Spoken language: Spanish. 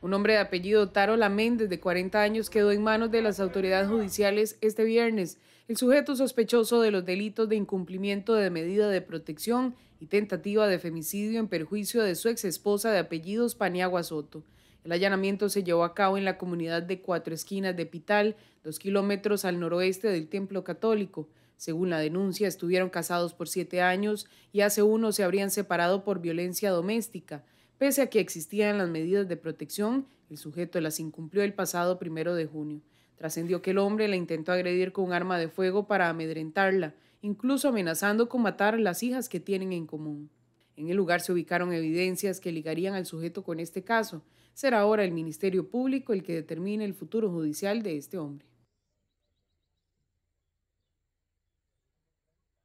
Un hombre de apellido Taro Laméndez de 40 años, quedó en manos de las autoridades judiciales este viernes. El sujeto sospechoso de los delitos de incumplimiento de medida de protección y tentativa de femicidio en perjuicio de su exesposa de apellidos Paniagua Soto. El allanamiento se llevó a cabo en la comunidad de Cuatro Esquinas de Pital, dos kilómetros al noroeste del Templo Católico. Según la denuncia, estuvieron casados por siete años y hace uno se habrían separado por violencia doméstica. Pese a que existían las medidas de protección, el sujeto las incumplió el pasado primero de junio. Trascendió que el hombre la intentó agredir con un arma de fuego para amedrentarla, incluso amenazando con matar a las hijas que tienen en común. En el lugar se ubicaron evidencias que ligarían al sujeto con este caso. Será ahora el Ministerio Público el que determine el futuro judicial de este hombre.